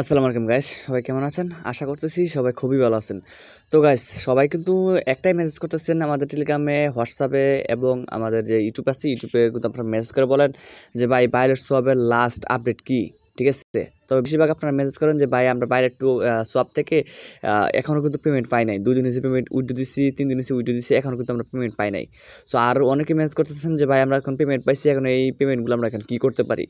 আসসালামু আলাইকুম গাইস সবাই কেমন আছেন আশা করতেছি সবাই খুবই ভালো আছেন তো গাইস সবাই কিন্তু একটাই মেসেজ করতেছেন আমাদের টেলিগ্রামে হোয়াটসঅ্যাপে এবং আমাদের যে ইউটিউব আছে ইউটিউবে কিন্তু আপনারা মেসেজ করে বলেন যে ভাই বাইলেট সোয়াবের লাস্ট আপডেট কি ঠিক আছে তবে বেশিরভাগ আপনারা মেসেজ করেন যে ভাই আমরা বাইরের টু সোয়াপ থেকে এখনও কিন্তু পেমেন্ট পাই নাই দুদিন হিসেবে পেমেন্ট উইড্রো দিচ্ছি তিন দিন হিসেবে উইড্রো দিচ্ছি এখনও কিন্তু আমরা পেমেন্ট পাই নাই সো আর অনেকে মেসেজ করতেছেন যে ভাই আমরা এখন পেমেন্ট পাইছি এখন এই পেমেন্টগুলো আমরা এখন কী করতে পারি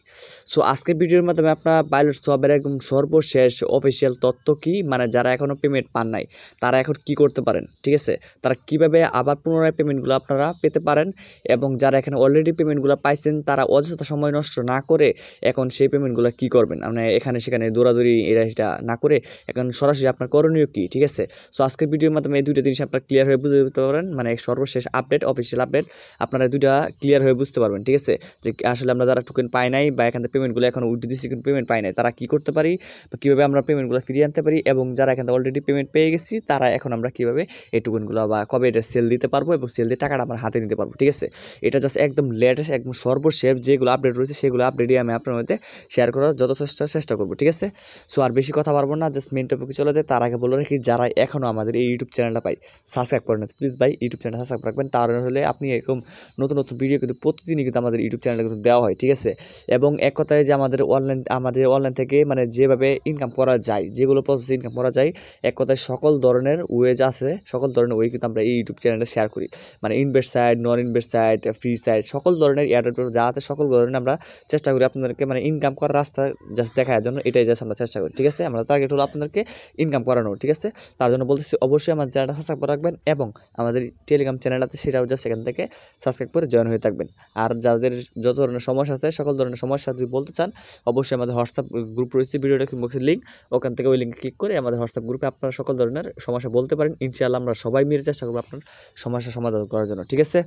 সো আজকের ভিডিওর মাধ্যমে আপনারা বাইরের সোয়াপের একদম সর্বশেষ অফিসিয়াল তথ্য কি মানে যারা এখনও পেমেন্ট পান নাই তারা এখন কি করতে পারেন ঠিক আছে তারা কিভাবে আবার পুনরায় পেমেন্টগুলো আপনারা পেতে পারেন এবং যারা এখানে অলরেডি পেমেন্টগুলো পাইছেন তারা অযথা সময় নষ্ট না করে এখন সেই পেমেন্টগুলো কি করবেন মানে এখানে এখানে সেখানে দৌড়াদৌড়ি এরা এটা না করে এখন সরাসরি আপনার করণীয় কী ঠিক আছে সো আজকের ভিডিওর মাধ্যমে এই দুইটা জিনিস আপনার ক্লিয়ার হয়ে বুঝতে পারেন মানে সর্বশেষ আপডেট অফিসিয়াল আপডেট আপনারা দুইটা ক্লিয়ার হয়ে বুঝতে পারবেন ঠিক আছে যে আসলে আমরা যারা টোকেন পাই নাই বা এখান থেকে পেমেন্টগুলো এখন উঠে দিচ্ছি পেমেন্ট পাই নাই তারা কী করতে পারি বা কীভাবে আমরা পেমেন্টগুলো ফিরিয়ে আনতে পারি এবং যারা এখান থেকে অলরেডি পেমেন্ট পেয়ে গেছি তারা এখন আমরা কীভাবে এই টোকেনগুলো বা কবে এটা সেল দিতে পারবো এবং সেল দিয়ে টাকাটা আমার হাতে নিতে পারবো ঠিক আছে এটা জাস্ট একদম লেটেস্ট একদম সর্বশেষ যেগুলো আপডেট রয়েছে সেগুলো আপডেটই আমি আপনার মধ্যে শেয়ার করার যথেষ্ট চেষ্টা চেষ্টা করব ঠিক আছে সো আর বেশি কথা পারবো না জাস্ট মেন টপিকে চলে যায় তার আগে বলে রাখি যারা এখনও আমাদের এই ইউটিউব চ্যানেলটা পাই সাবস্ক্রাইব করেন প্লিজ ভাই ইউটিউব চ্যানেল সাবস্ক্রাইব রাখবেন তার মানে হলে আপনি এরকম নতুন নতুন ভিডিও কিন্তু প্রতিদিনই কিন্তু আমাদের ইউটিউব চ্যানেলে কিন্তু দেওয়া হয় ঠিক আছে এবং এক কথায় যে আমাদের অনলাইন আমাদের অনলাইন থেকে মানে যেভাবে ইনকাম করা যায় যেগুলো প্রসেসে ইনকাম করা যায় এক কথায় সকল ধরনের ওয়েজ আছে সকল ধরনের ওয়ে কিন্তু আমরা এই ইউটিউব চ্যানেলে শেয়ার করি মানে invest side non invest side free side সকল ধরনের এয়ারটেল যা আছে সকল ধরনের আমরা চেষ্টা করি আপনাদেরকে মানে ইনকাম করার রাস্তা জাস্ট যায় জন্য এটাই জাস্ট আমরা চেষ্টা করি ঠিক আছে আমরা টার্গেট হলো আপনাদেরকে ইনকাম করানো ঠিক আছে তার জন্য বলতেছি অবশ্যই আমার চ্যানেলটা সাবস্ক্রাইব করে রাখবেন এবং আমাদের টেলিগ্রাম চ্যানেল আছে সেটাও জাস্ট সেখান থেকে সাবস্ক্রাইব করে জয়েন হয়ে থাকবেন আর যাদের যত ধরনের সমস্যা আছে সকল ধরনের সমস্যা যদি বলতে চান অবশ্যই আমাদের হোয়াটসঅ্যাপ গ্রুপ রয়েছে ভিডিওটা বক্সের লিঙ্ক ওখান থেকে ওই লিঙ্কে ক্লিক করে আমাদের হোয়াটসঅ্যাপ গ্রুপে আপনারা সকল ধরনের সমস্যা বলতে পারেন ইনশাআল্লাহ আমরা সবাই মিলে চেষ্টা করবো আপনার সমস্যা সমাধান করার জন্য ঠিক আছে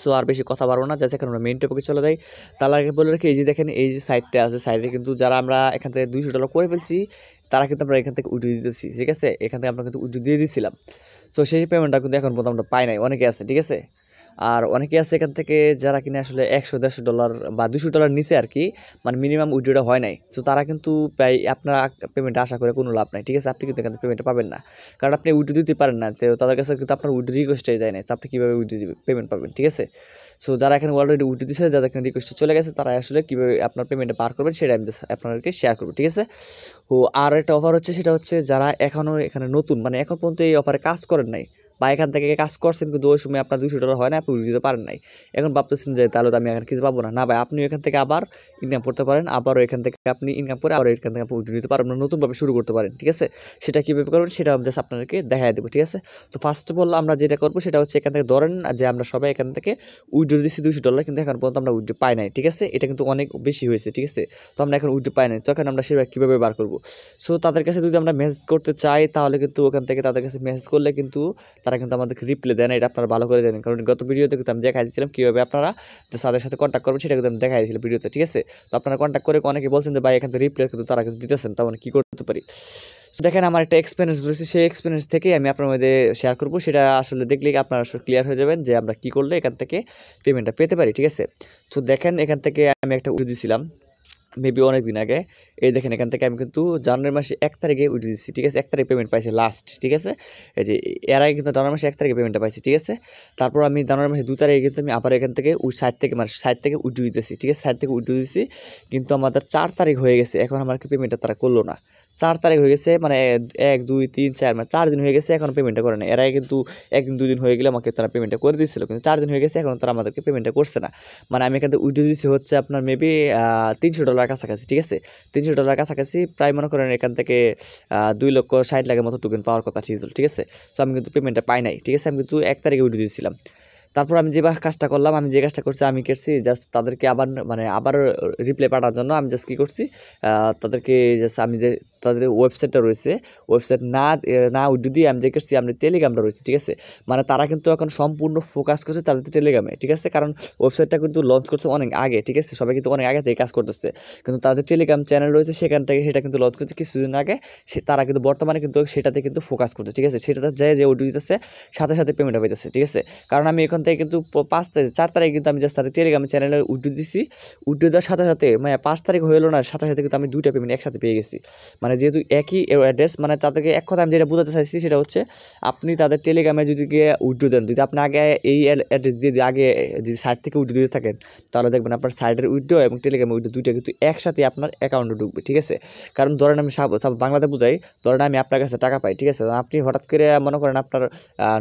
সো আর বেশি কথা বলবো না যাতে এখন আমরা মেন টপিকে চলে যাই তার আগে বলে রাখি এই যে দেখেন এই যে সাইডটা আছে সাইডে কিন্তু যারা আমরা এখান থেকে দুইশো ডলার করে ফেলছি তারা কিন্তু আমরা এখান থেকে উঠে দিতেছি ঠিক আছে এখান থেকে আমরা কিন্তু উঠে দিয়ে দিয়েছিলাম তো সেই পেমেন্টটা কিন্তু এখন পর্যন্ত আমরা পাই নাই অনেকে আছে ঠিক আছে আর অনেকে আছে এখান থেকে যারা কিনা আসলে একশো দেড়শো ডলার বা দুশো ডলার নিচে আর কি মানে মিনিমাম উইড্রোটা হয় নাই সো তারা কিন্তু প্রায় আপনার পেমেন্ট আশা করে কোনো লাভ নাই ঠিক আছে আপনি কিন্তু এখান থেকে পেমেন্ট পাবেন না কারণ আপনি উইড্রো দিতে পারেন না তো তাদের কাছে কিন্তু আপনার উইড্রো রিকোয়েস্টে যায় না তো আপনি কীভাবে উইড্রো দিবে পেমেন্ট পাবেন ঠিক আছে সো যারা এখানে অলরেডি উইড্রো দিচ্ছে যাদের এখানে রিকোয়েস্টে চলে গেছে তারা আসলে কীভাবে আপনার পেমেন্টটা পার করবেন সেটা আমি আপনাদেরকে শেয়ার করবো ঠিক আছে ও আর একটা অফার হচ্ছে সেটা হচ্ছে যারা এখনও এখানে নতুন মানে এখন পর্যন্ত এই অফারে কাজ করেন নাই বা এখান থেকে কাজ করছেন কিন্তু ওই সময় আপনার দুশো ডলার হয় না আপনি দিতে পারেন নাই এখন ভাবতেছেন যে তাহলে তো আমি এখন কিছু পাবো না না ভাই আপনি এখান থেকে আবার ইনকাম করতে পারেন আবারও এখান থেকে আপনি ইনকাম করে আবার এখান থেকে আপনি উইড্রো নিতে পারেন নতুনভাবে শুরু করতে পারেন ঠিক আছে সেটা কীভাবে করবেন সেটা আমি জাস্ট আপনাদেরকে দেখা দেবো ঠিক আছে তো ফার্স্ট অফ অল আমরা যেটা করবো সেটা হচ্ছে এখান থেকে ধরেন যে আমরা সবাই এখান থেকে উইড্রো দিচ্ছি দুশো ডলার কিন্তু এখন পর্যন্ত আমরা উইড্রো পাই নাই ঠিক আছে এটা কিন্তু অনেক বেশি হয়েছে ঠিক আছে তো আমরা এখন উইড্রো পাই নাই তো এখন আমরা সেভাবে কীভাবে বার করবো সো তাদের কাছে যদি আমরা মেসেজ করতে চাই তাহলে কিন্তু ওখান থেকে তাদের কাছে মেসেজ করলে কিন্তু তারা কিন্তু আমাদেরকে রিপ্লাই দেয় না এটা আপনারা ভালো করে জানেন কারণ গত ভিডিওতে কিন্তু আমি দিয়েছিলাম কীভাবে আপনারা যে তাদের সাথে কন্ট্যাক্ট করবেন সেটা কিন্তু আমি দিয়েছিলাম ভিডিওতে ঠিক আছে তো আপনারা কন্ট্যাক্ট করে অনেকে বলছেন যে ভাই এখান থেকে রিপ্লাই কিন্তু তারা কিন্তু দিতেছেন তেমন মানে কী করতে পারি দেখেন আমার একটা এক্সপিরিয়েন্স রয়েছে সেই এক্সপিরিয়েন্স থেকে আমি আপনার মধ্যে শেয়ার করবো সেটা আসলে দেখলে আপনারা আসলে ক্লিয়ার হয়ে যাবেন যে আমরা কি করলে এখান থেকে পেমেন্টটা পেতে পারি ঠিক আছে তো দেখেন এখান থেকে আমি একটা উঠে দিয়েছিলাম মেবি অনেক দিন আগে এই দেখেন এখান থেকে আমি কিন্তু জানুয়ারি মাসে এক তারিখে উঠে দিচ্ছি ঠিক আছে এক তারিখ পেমেন্ট পাইছি লাস্ট ঠিক আছে এই যে এর আগে কিন্তু জানুয়ারি মাসে এক তারিখে পেমেন্টটা পাইছি ঠিক আছে তারপর আমি জানুয়ারি মাসে দু তারিখে কিন্তু আমি আবার এখান থেকে সাইড থেকে মানে সাইড থেকে উঠে দিতেছি ঠিক আছে সাইড থেকে উঠে দিচ্ছি কিন্তু আমাদের চার তারিখ হয়ে গেছে এখন কি পেমেন্টটা তারা করলো না চার তারিখ হয়ে গেছে মানে এক দুই তিন চার মানে চার দিন হয়ে গেছে এখন পেমেন্টটা করে না এর কিন্তু একদিন দুদিন হয়ে গেলে আমাকে তারা পেমেন্টটা করে দিয়েছিল কিন্তু চার দিন হয়ে গেছে এখন তারা আমাদেরকে পেমেন্টটা করছে না মানে আমি এখান থেকে দিয়েছি হচ্ছে আপনার মেবি তিনশো ডলার কাছাকাছি ঠিক আছে তিনশো ডলার কাছাকাছি প্রায় মনে করেন এখান থেকে দুই লক্ষ ষাট লাখের মতো টোকেন পাওয়ার কথা ছিল ঠিক আছে তো আমি কিন্তু পেমেন্টটা পাই নাই ঠিক আছে আমি কিন্তু এক তারিখে উঠে দিয়েছিলাম তারপর আমি যে কাজটা করলাম আমি যে কাজটা করছি আমি করছি জাস্ট তাদেরকে আবার মানে আবার রিপ্লাই পাঠানোর জন্য আমি জাস্ট কী করছি তাদেরকে জাস্ট আমি যে তাদের ওয়েবসাইটটা রয়েছে ওয়েবসাইট না না যদি আমি যে করছি টেলিগ্রামটা রয়েছে ঠিক আছে মানে তারা কিন্তু এখন সম্পূর্ণ ফোকাস করছে তাদের টেলিগ্রামে ঠিক আছে কারণ ওয়েবসাইটটা কিন্তু লঞ্চ করছে অনেক আগে ঠিক আছে সবাই কিন্তু অনেক আগে থেকে কাজ করতেছে কিন্তু তাদের টেলিগ্রাম চ্যানেল রয়েছে সেখান থেকে সেটা কিন্তু লঞ্চ করছে কিছুদিন আগে সে তারা কিন্তু বর্তমানে কিন্তু সেটাতে কিন্তু ফোকাস করছে ঠিক আছে সেটাতে যায় যে ওটি দিতেছে সাথে সাথে পেমেন্ট হয়েছে ঠিক আছে কারণ আমি এখান থেকে কিন্তু পাঁচ তারিখ চার তারিখে কিন্তু আমি জাস্ট তাদের টেলিগ্রাম চ্যানেলে উঠে দিছি উঠে দেওয়ার সাথে সাথে মানে পাঁচ তারিখ হলো না সাথে সাথে কিন্তু আমি দুইটা পেমেন্ট একসাথে পেয়ে গেছি মানে মানে যেহেতু একই অ্যাড্রেস মানে তাদেরকে এক কথা আমি যেটা বোঝাতে চাইছি সেটা হচ্ছে আপনি তাদের টেলিগ্রামে যদি গিয়ে উইড্রো দেন যদি আপনি আগে এই অ্যাড্রেস দিয়ে আগে যদি সাইট থেকে উইড্রো দিতে থাকেন তাহলে দেখবেন আপনার সাইটের উইড্রো এবং টেলিগ্রামে উইড্রো দুইটা কিন্তু একসাথে আপনার অ্যাকাউন্টে ঢুকবে ঠিক আছে কারণ ধরেন আমি বাংলাতে বোঝাই ধরেন আমি আপনার কাছে টাকা পাই ঠিক আছে আপনি হঠাৎ করে মনে করেন আপনার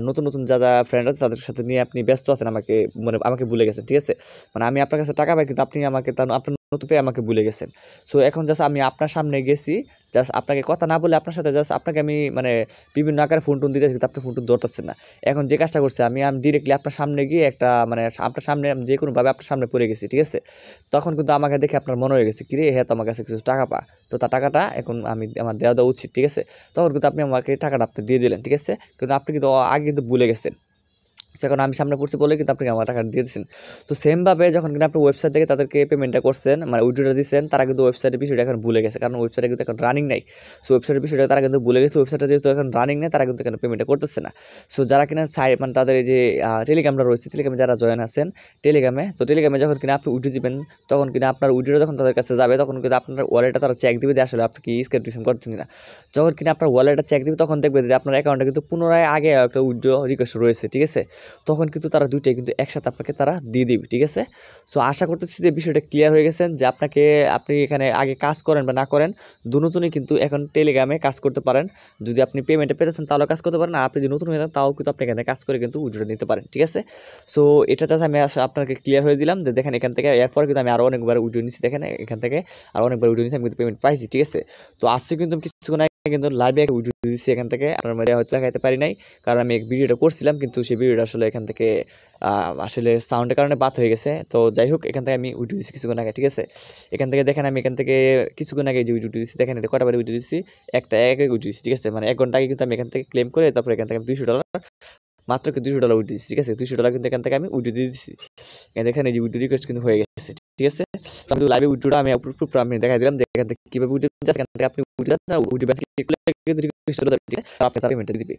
নতুন নতুন যা যা ফ্রেন্ড আছে তাদের সাথে নিয়ে আপনি ব্যস্ত আছেন আমাকে মানে আমাকে ভুলে গেছেন ঠিক আছে মানে আমি আপনার কাছে টাকা পাই কিন্তু আপনি আমাকে তার আপনার নতুপে আমাকে ভুলে গেছেন সো এখন জাস্ট আমি আপনার সামনে গেছি জাস্ট আপনাকে কথা না বলে আপনার সাথে জাস্ট আপনাকে আমি মানে বিভিন্ন আকারে ফোন টোন দিতে কিন্তু আপনি ফোন টোন ধরতেছেন না এখন যে কাজটা করছে আমি আমি ডিরেক্টলি আপনার সামনে গিয়ে একটা মানে আপনার সামনে আমি যে কোনোভাবে আপনার সামনে পড়ে গেছি ঠিক আছে তখন কিন্তু আমাকে দেখে আপনার মনে হয়ে গেছে কিরে হ্যাঁ তো আমার কাছে কিছু টাকা পা তো তার টাকাটা এখন আমি আমার দেওয়া দেওয়া উচিত ঠিক আছে তখন কিন্তু আপনি আমাকে টাকাটা আপনি দিয়ে দিলেন ঠিক আছে কিন্তু আপনি কিন্তু আগে কিন্তু ভুলে গেছেন সেখানে আমি সামনে পড়ছি বলে কিন্তু আপনি আমার টাকা দিয়ে দিচ্ছেন তো সেমভাবে যখন কিন্তু আপনি ওয়েবসাইট থেকে তাদেরকে পেমেন্টটা করছেন মানে উইড্রোটা দিচ্ছেন তারা কিন্তু ওয়েবসাইটের বিষয়টা এখন ভুলে গেছে কারণ ওয়েবসাইটে কিন্তু এখন রানিং নাই সো ওয়েবসাইটের বিষয়টা তারা কিন্তু ভুলে গেছে ওয়েবসাইটটা যেহেতু এখন রানিং নেই তারা কিন্তু এখন পেমেন্টটা করতেছে না সো যারা কিনা সাই মানে তাদের এই যে টেলিগ্রামটা রয়েছে টেলিগ্রামে যারা জয়েন আছেন টেলিগ্রামে তো টেলিগ্রামে যখন কিনা আপনি উইড্রো দিবেন তখন কিনা আপনার উইড্রো যখন তাদের কাছে যাবে তখন কিন্তু আপনার ওয়ালেটটা তারা চেক দিবে যে আসলে আপনি কি স্ক্যান রিসিভ করছেন না যখন কিনা আপনার ওয়ালেটটা চেক দিবে তখন দেখবে যে আপনার অ্যাকাউন্টে কিন্তু পুনরায় আগে একটা উইড্রো রিকোয়েস্ট রয়েছে ঠিক আছে তখন কিন্তু তারা দুইটাই কিন্তু একসাথে আপনাকে তারা দিয়ে দিবে ঠিক আছে সো আশা করতেছি যে বিষয়টা ক্লিয়ার হয়ে গেছেন যে আপনাকে আপনি এখানে আগে কাজ করেন বা না করেন দুনতুনই কিন্তু এখন টেলিগ্রামে কাজ করতে পারেন যদি আপনি পেমেন্টে পেতেছেন তাহলে কাজ করতে পারেন আর আপনি যদি নতুন হয়ে তাও কিন্তু আপনি এখানে কাজ করে কিন্তু উজ্জ্বল নিতে পারেন ঠিক আছে সো এটা চাষ আমি আপনাকে ক্লিয়ার হয়ে দিলাম যে দেখেন এখান থেকে এরপর কিন্তু আমি আরও অনেকবার উজ্জ্বল নিচ্ছি দেখেন এখান থেকে আর অনেকবার উজ্জ্বল নিচ্ছি আমি কিন্তু পেমেন্ট পাইছি ঠিক আছে তো আজকে কিন্তু কিছুক্ষণ কিন্তু লাইভে উইটু দিছি এখান থেকে আমার বেরিয়ে হতে লাগতে পারি নাই কারণ আমি এক ভিডিওটা করেছিলাম কিন্তু সেই ভিডিওটা আসলে এখান থেকে আসলে সাউন্ডের কারণে বাদ হয়ে গেছে তো যাই হোক এখান থেকে আমি উইটু দিছি কিছু গুনাকে ঠিক আছে এখান থেকে দেখেন আমি এখান থেকে কিছু গুনাকে এই উইটু দিছি দেখেন কতবার উইটু দিছি একটা এক এক উইটু দিছি ঠিক আছে মানে এক ঘন্টা আগে কিন্তু আমি এখান থেকে ক্লেম করে তারপর এখান থেকে 200 ডলার মাত্রকে 200 ডলার উইটু দিছি ঠিক আছে 200 ডলার কিন্তু এখান থেকে আমি উইটু দিছি এ দেখেন এই ভিডিও রিকোয়েস্ট কিন্তু হয়ে গেছে ঠিক আছে তো লাইভে উইটুড়া আমি উপরে উপরে প্রামিন দেখাই দিলাম যে এইখান থেকে কিভাবে উইটু করতে চান আপনি উইটু করতে চান উইটু ব্যাংক কি এরকম একটা রিকোয়েস্ট করে দিতেছে তারপর আপনি পেমেন্ট করে দিবেন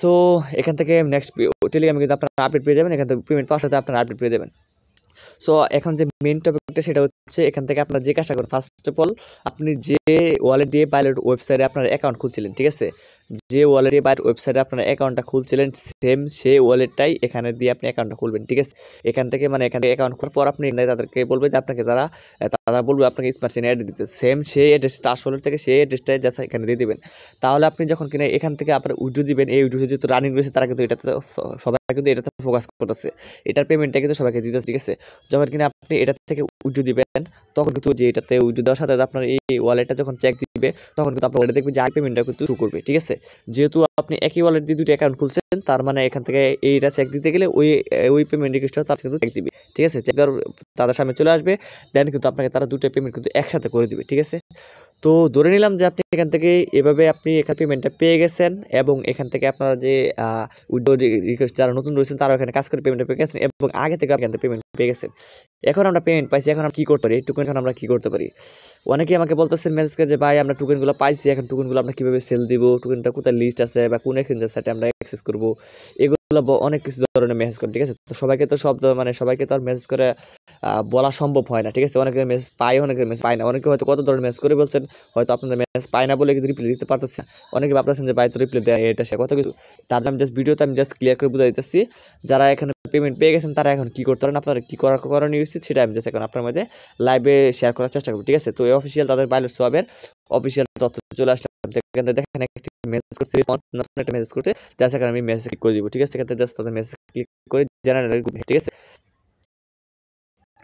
সো এইখান থেকে নেক্সট পেটলি আমি যে আপনারা আপডেট পেয়ে যাবেন এইখান থেকে পেমেন্ট পাস করতে আপনারা আপডেট পেয়ে যাবেন সো এখন যে মেন টপিকটা সেটা হচ্ছে এইখান থেকে আপনারা যে kasa করে ফার্স্ট অফল আপনি যে ওয়ালেট দিয়ে পাইলট ওয়েবসাইটে আপনার অ্যাকাউন্ট খুলছিলেন ঠিক আছে যে ওয়ালেটে বা ওয়েবসাইটে আপনার অ্যাকাউন্টটা খুলছিলেন সেম সেই ওয়ালেটটাই এখানে দিয়ে আপনি অ্যাকাউন্টটা খুলবেন ঠিক আছে এখান থেকে মানে এখান থেকে অ্যাকাউন্ট খোলার পর আপনি তাদেরকে বলবে যে আপনাকে তারা তারা বলবে আপনাকে স্মার্ট সিনে অ্যাড্রেস দিতে সেম সেই অ্যাড্রেসটা আসলে থেকে সেই অ্যাড্রেসটাই যা এখানে দিয়ে দেবেন তাহলে আপনি যখন কিনা এখান থেকে আপনার উইডিও দিবেন এই উইড্রো যেহেতু রানিং রয়েছে তারা কিন্তু এটাতে সবাই কিন্তু এটাতে ফোকাস করতেছে এটার পেমেন্টটা কিন্তু সবাইকে দিতেছে ঠিক আছে যখন কিনা আপনি এটা থেকে উইডিও দিবেন তখন কিন্তু যে এটাতে উইডিও দেওয়ার সাথে আপনার এই ওয়ালেটটা যখন চেক দিবে তখন কিন্তু আপনার ওয়ালেটে দেখবে যে আই পেমেন্টটা কিন্তু শুরু করবে ঠিক আছে যেহেতু আপনি একই ওয়ালেট দিয়ে দুটো অ্যাকাউন্ট খুলছেন তার মানে এখান থেকে এইটা চেক দিতে গেলে ওই ওই পেমেন্ট রিকোয়েস্টটা তার কিন্তু চেক দিবে ঠিক আছে চেক তাদের তারা সামনে চলে আসবে দেন কিন্তু আপনাকে তারা দুটো পেমেন্ট কিন্তু একসাথে করে দিবে ঠিক আছে তো ধরে নিলাম যে আপনি এখান থেকে এভাবে আপনি এখানে পেমেন্টটা পেয়ে গেছেন এবং এখান থেকে আপনারা যে উইডো রিকোয়েস্ট যারা নতুন রয়েছেন তারা এখানে কাজ করে পেমেন্টটা পেয়ে গেছেন এবং আগে থেকে আপনি পেমেন্ট পেয়ে গেছেন এখন আমরা পেমেন্ট পাইছি এখন আমরা কী করতে পারি টুকুন এখন আমরা কী করতে পারি অনেকেই আমাকে বলতেছেন মেসেজ করে যে ভাই আমরা টোকেনগুলো পাইছি এখন টোকেনগুলো আমরা কীভাবে সেল দিব টুকুনটা কোথায় লিস্ট আছে যায় বা কোন এক্সচেঞ্জের সাইটে আমরা অ্যাক্সেস করবো এগুলো অনেক কিছু ধরনের মেসেজ করে ঠিক আছে তো সবাইকে তো সব মানে সবাইকে তো আর মেসেজ করে বলা সম্ভব হয় না ঠিক আছে অনেকে মেসেজ পায় অনেকে মেসেজ পায় না অনেকে হয়তো কত ধরনের মেসেজ করে বলছেন হয়তো আপনাদের মেসেজ পায় না বলে কিন্তু রিপ্লাই দিতে পারতেছে অনেকে ভাবতেছেন যে বাইতো রিপ্লাই দেয় এটা সে কত কিছু তার জন্য আমি জাস্ট ভিডিওতে আমি জাস্ট ক্লিয়ার করে বুঝে দিতেছি যারা এখানে পেমেন্ট পেয়ে গেছেন তারা এখন কী করতে পারেন আপনারা কী করার করানো উচিত সেটা আমি জাস্ট এখন আপনার মধ্যে লাইভে শেয়ার করার চেষ্টা করবো ঠিক আছে তো এই অফিসিয়াল তাদের বাইলের সোয়াবের অফিসিয়াল তথ্য চলে আসলে এখান থেকে দেখেন একটি মেসেজ করছে নতুন একটা মেসেজ করতে যাতে আমি মেসেজ ক্লিক করে দিব ঠিক আছে সেখান থেকে জাস্ট তাদের মেসেজ ক্লিক করে জেনারেল ঠিক আছে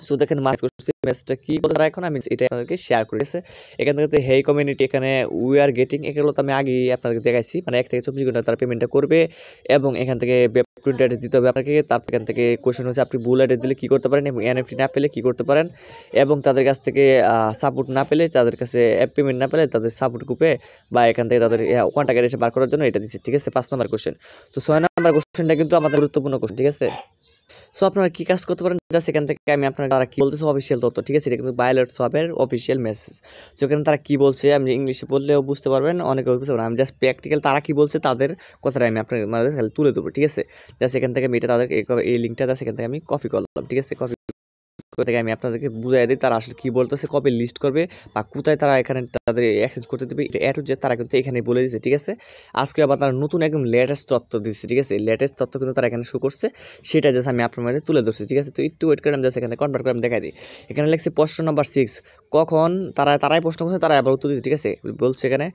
সো দেখেন মাস করছি মেসেজটা কী বলতে এখন আমি এটা আপনাদেরকে শেয়ার করেছে এখান থেকে হেই কমিউনিটি এখানে উই আর গেটিং এগুলো তো আমি আগেই আপনাদেরকে দেখাইছি মানে এক থেকে চব্বিশ ঘন্টা তারা পেমেন্টটা করবে এবং এখান থেকে প্রিন্ট দিতে হবে আপনাকে তারপর এখান থেকে কোয়েশন হচ্ছে আপনি বুল অ্যাড্রেস দিলে কী করতে পারেন এবং এনএফটি না পেলে কী করতে পারেন এবং তাদের কাছ থেকে সাপোর্ট না পেলে তাদের কাছে অ্যাপ পেমেন্ট না পেলে তাদের সাপোর্ট কুপে বা এখান থেকে তাদের কন্ট্যাক্ট এসে বার করার জন্য এটা দিচ্ছে ঠিক আছে পাঁচ নম্বর কোয়েশন তো ছয় নম্বর কোয়েশনটা কিন্তু আমাদের গুরুত্বপূর্ণ কোয়েশন ঠিক আছে সো আপনারা কী কাজ করতে পারেন যা সেখান থেকে আমি আপনারা তারা কী বলতেছে অফিসিয়াল তথ্য ঠিক আছে এটা কিন্তু বায়োলেট সবের অফিসিয়াল মেসেজ তো এখানে তারা কী বলছে আমি ইংলিশে বললেও বুঝতে পারবেন অনেকে বুঝতে পারবেন আমি জাস্ট প্র্যাকটিক্যাল তারা কী বলছে তাদের কথাটা আমি আপনাকে মানে তুলে দেবো ঠিক আছে যা সেখান থেকে আমি এটা তাদের এই লিঙ্কটা যা সেখান থেকে আমি কপি করলাম ঠিক আছে কপি থেকে আমি আপনাদেরকে বুঝাই দিই তারা আসলে কী বলতেছে কবে লিস্ট করবে বা কোথায় তারা এখানে তাদের অ্যাক্সেস করতে দেবে এটা অ্যাট যে তারা কিন্তু এখানে বলে দিচ্ছে ঠিক আছে আজকে আবার তারা নতুন একদম লেটেস্ট তথ্য দিচ্ছে ঠিক আছে লেটেস্ট তথ্য কিন্তু তারা এখানে শো করছে সেটা জাস্ট আমি আপনার মধ্যে তুলে ধরছি ঠিক আছে তো একটু ওয়েট করে আমি জাস্ট এখানে কনভার্ট করে আমি দেখাই দিই এখানে লিখছে প্রশ্ন নাম্বার সিক্স কখন তারা তারাই প্রশ্ন করছে তারা আবার উত্তর দিচ্ছে ঠিক আছে বলছে এখানে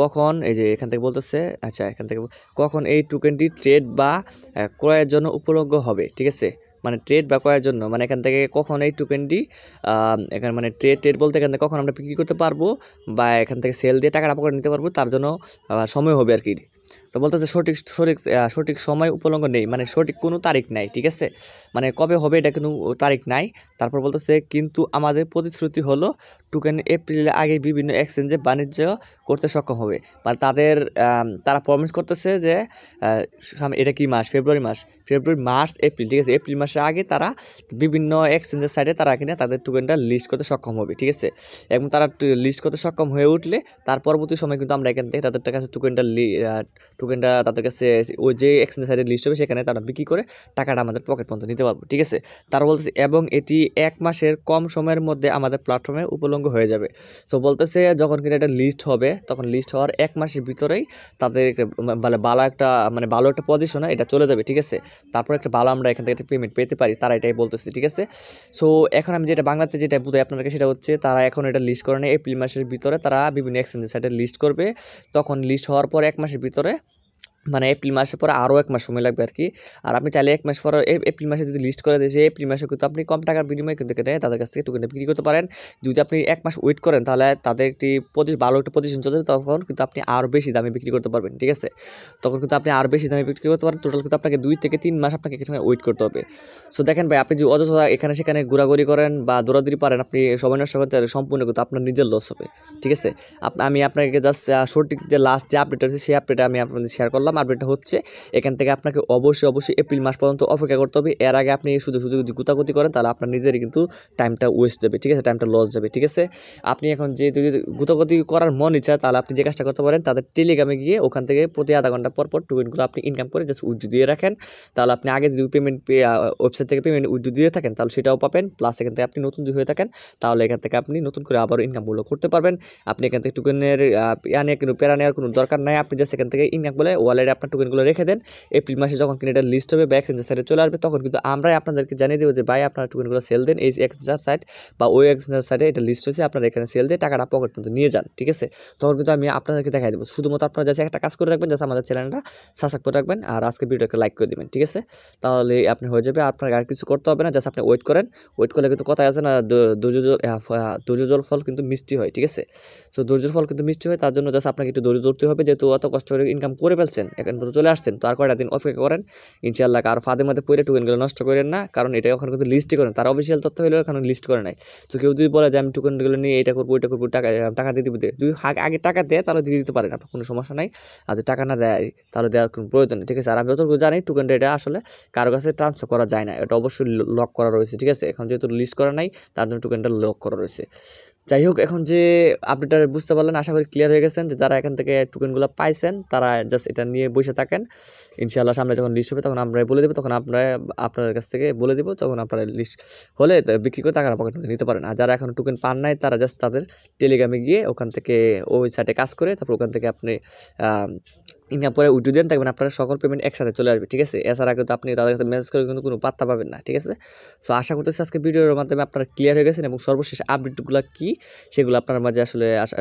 কখন এই যে এখান থেকে বলতেছে আচ্ছা এখান থেকে কখন এই টোকেনটি ট্রেড বা ক্রয়ের জন্য উপলব্ধ হবে ঠিক আছে মানে ট্রেড বা করার জন্য মানে এখান থেকে কখন এই টোকেনটি এখানে মানে ট্রেড ট্রেড বলতে এখান থেকে কখন আমরা বিক্রি করতে পারবো বা এখান থেকে সেল দিয়ে টাকাটা পকেটে নিতে পারবো তার জন্য সময় হবে আর কি তো বলতেছে সঠিক সঠিক সঠিক সময় উপলঙ্গ নেই মানে সঠিক কোনো তারিখ নাই ঠিক আছে মানে কবে হবে এটা কোনো তারিখ নাই তারপর বলতেছে কিন্তু আমাদের প্রতিশ্রুতি হলো টুকেন এপ্রিলের আগে বিভিন্ন এক্সচেঞ্জে বাণিজ্য করতে সক্ষম হবে মানে তাদের তারা প্রমিস করতেছে যে এটা কি মাস ফেব্রুয়ারি মাস ফেব্রুয়ারি মার্চ এপ্রিল ঠিক আছে এপ্রিল মাসের আগে তারা বিভিন্ন এক্সচেঞ্জের সাইডে তারা কিনে তাদের টুকেনটা লিস্ট করতে সক্ষম হবে ঠিক আছে এবং তারা লিস্ট করতে সক্ষম হয়ে উঠলে তার পরবর্তী সময় কিন্তু আমরা এখান থেকে তাদের কাছে টুকেনটা টোকেনটা তাদের কাছে ওই যে এক্সচেঞ্জ সাইডের লিস্ট হবে সেখানে তারা বিক্রি করে টাকাটা আমাদের পকেট পর্যন্ত নিতে পারবো ঠিক আছে তারা বলতেছে এবং এটি এক মাসের কম সময়ের মধ্যে আমাদের প্ল্যাটফর্মে উপলঙ্গ হয়ে যাবে সো বলতেছে যখন কিন্তু এটা লিস্ট হবে তখন লিস্ট হওয়ার এক মাসের ভিতরেই তাদের মানে ভালো একটা মানে ভালো একটা পজিশনে এটা চলে যাবে ঠিক আছে তারপর একটা ভালো আমরা এখান থেকে একটা পেমেন্ট পেতে পারি তারা এটাই বলতেছে ঠিক আছে সো এখন আমি যেটা বাংলাতে যেটা বুঝাই আপনাকে সেটা হচ্ছে তারা এখন এটা লিস্ট করে নেই এপ্রিল মাসের ভিতরে তারা বিভিন্ন এক্সচেঞ্জের সাইডে লিস্ট করবে তখন লিস্ট হওয়ার পর এক মাসের ভিতরে মানে এপ্রিল মাসের পরে আরও এক মাস সময় লাগবে আর কি আর আপনি চাইলে এক মাস পর এপ্রিল মাসে যদি লিস্ট করে দিয়েছে এপ্রিল মাসে কিন্তু আপনি কম টাকার বিনিময়ে কিন্তু কেটে তাদের কাছ থেকে টুকেনটা বিক্রি করতে পারেন যদি আপনি এক মাস ওয়েট করেন তাহলে তাদের একটি ভালো একটি পজিশন চলে তখন কিন্তু আপনি আরও বেশি দামে বিক্রি করতে পারবেন ঠিক আছে তখন কিন্তু আপনি আরও বেশি দামে বিক্রি করতে পারেন টোটাল কিন্তু আপনাকে দুই থেকে তিন মাস আপনাকে এখানে ওয়েট করতে হবে সো দেখেন ভাই আপনি যদি অযথা এখানে সেখানে ঘোরাঘুরি করেন বা দৌড়াদৌড়ি পারেন আপনি সময় নষ্ট করেন তাহলে সম্পূর্ণ কিন্তু আপনার নিজের লস হবে ঠিক আছে আমি আপনাকে জাস্ট সঠিক যে লাস্ট যে আপডেট আছে সেই আপডেটটা আমি আপনাদের শেয়ার করলাম বললাম আপডেট হচ্ছে এখান থেকে আপনাকে অবশ্যই অবশ্যই এপ্রিল মাস পর্যন্ত অপেক্ষা করতে হবে এর আগে আপনি শুধু শুধু যদি গুতাগুতি করেন তাহলে আপনার নিজেরই কিন্তু টাইমটা ওয়েস্ট যাবে ঠিক আছে টাইমটা লস যাবে ঠিক আছে আপনি এখন যে যদি গুতাগুতি করার মন ইচ্ছা তাহলে আপনি যে কাজটা করতে পারেন তাদের টেলিগ্রামে গিয়ে ওখান থেকে প্রতি আধা ঘন্টা পর পর টুকুইনগুলো আপনি ইনকাম করে জাস্ট উজ্জু দিয়ে রাখেন তাহলে আপনি আগে যদি পেমেন্ট ওয়েবসাইট থেকে পেমেন্ট উজ্জু দিয়ে থাকেন তাহলে সেটাও পাবেন প্লাস এখান থেকে আপনি নতুন যদি হয়ে থাকেন তাহলে এখান থেকে আপনি নতুন করে আবার ইনকামগুলো করতে পারবেন আপনি এখান থেকে টুকেনের ইয়া প্যারা নেওয়ার কোনো দরকার নাই আপনি জাস্ট এখান থেকে ইনকাম বলে ওয়ালেট সাইডে আপনার টোকেনগুলো রেখে দেন এপ্রিল মাসে যখন কিনা এটা লিস্ট হবে বা এক্সচেঞ্জের সাইডে চলে আসবে তখন কিন্তু আমরাই আপনাদেরকে জানিয়ে দেবো যে ভাই আপনার টোকেনগুলো সেল দেন এই এক্সচেঞ্জার সাইট বা ওই এক্সচেঞ্জার সাইডে এটা লিস্ট হয়েছে আপনারা এখানে সেল দিয়ে টাকাটা পকেট পর্যন্ত নিয়ে যান ঠিক আছে তখন কিন্তু আমি আপনাদেরকে দেখাই দেবো শুধুমাত্র আপনারা যাচ্ছে একটা কাজ করে রাখবেন যাতে আমাদের চ্যানেলটা সাবস্ক্রাইব করে রাখবেন আর আজকে ভিডিওটাকে লাইক করে দেবেন ঠিক আছে তাহলে আপনি হয়ে যাবে আপনাকে আর কিছু করতে হবে না জাস্ট আপনি ওয়েট করেন ওয়েট করলে কিন্তু কথায় আছে না দুর্যোজল দুর্যোজল ফল কিন্তু মিষ্টি হয় ঠিক আছে তো ধৈর্যের ফল কিন্তু মিষ্টি হয় তার জন্য জাস্ট আপনাকে একটু ধৈর্য ধরতে হবে যেহেতু অত কষ্ট করে ইনকাম করে ফেলছেন এখন পর্যন্ত চলে আসছেন তো আর কয়টা দিন অপেক্ষা করেন ইনশাল্লাহ আর ফাঁদের মধ্যে পড়ে টোকেনগুলো নষ্ট করেন না কারণ এটা ওখানে কিন্তু লিস্টই করেন তার অফিসিয়াল তথ্য হলেও এখন লিস্ট করে নাই তো কেউ যদি বলে যে আমি টোকেনগুলো নিয়ে এটা করবো এটা করবো টাকা টাকা দিয়ে দিবে যদি আগে টাকা দেয় তাহলে দিয়ে দিতে পারেন আপনার কোনো সমস্যা নাই আর যদি টাকা না দেয় তাহলে দেওয়ার কোনো প্রয়োজন নেই ঠিক আছে আর আমি যতটুকু জানি টোকেনটা এটা আসলে কারো কাছে ট্রান্সফার করা যায় না এটা অবশ্যই লক করা রয়েছে ঠিক আছে এখন যেহেতু লিস্ট করা নাই তার জন্য টোকেনটা লক করা রয়েছে যাই হোক এখন যে আপডেটার বুঝতে পারলেন আশা করি ক্লিয়ার হয়ে গেছেন যে যারা এখান থেকে টোকেনগুলো পাইছেন তারা জাস্ট এটা নিয়ে বসে থাকেন ইনশাআল্লাহ সামনে যখন লিস্ট হবে তখন আমরা বলে দেবো তখন আমরা আপনাদের কাছ থেকে বলে দেবো তখন আপনারা লিস্ট হলে বিক্রি করে টাকাটা পকেট নিতে পারেন আর যারা এখন টোকেন পান নাই তারা জাস্ট তাদের টেলিগ্রামে গিয়ে ওখান থেকে ওই কাজ করে তারপর ওখান থেকে আপনি ইনকাম করে উঠু দেন থাকবেন আপনার সকল পেমেন্ট একসাথে চলে আসবে ঠিক আছে এছাড়া কিন্তু আপনি তাদের কাছে মেসেজ করে কিন্তু কোনো পাত্তা পাবেন না ঠিক আছে সো আশা করতেছি আজকে ভিডিওর মাধ্যমে আপনারা ক্লিয়ার হয়ে গেছেন এবং সর্বশেষ আপডেটগুলো কী সেগুলো আপনার মাঝে আসলে আশা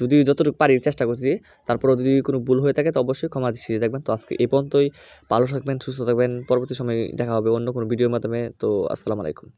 যদি যতটুকু পারি চেষ্টা করছি তারপরেও যদি কোনো ভুল হয়ে থাকে তো অবশ্যই ক্ষমা দৃষ্টিতে দেখবেন তো আজকে এই পর্যন্তই ভালো থাকবেন সুস্থ থাকবেন পরবর্তী সময় দেখা হবে অন্য কোনো ভিডিওর মাধ্যমে তো আসসালামু আলাইকুম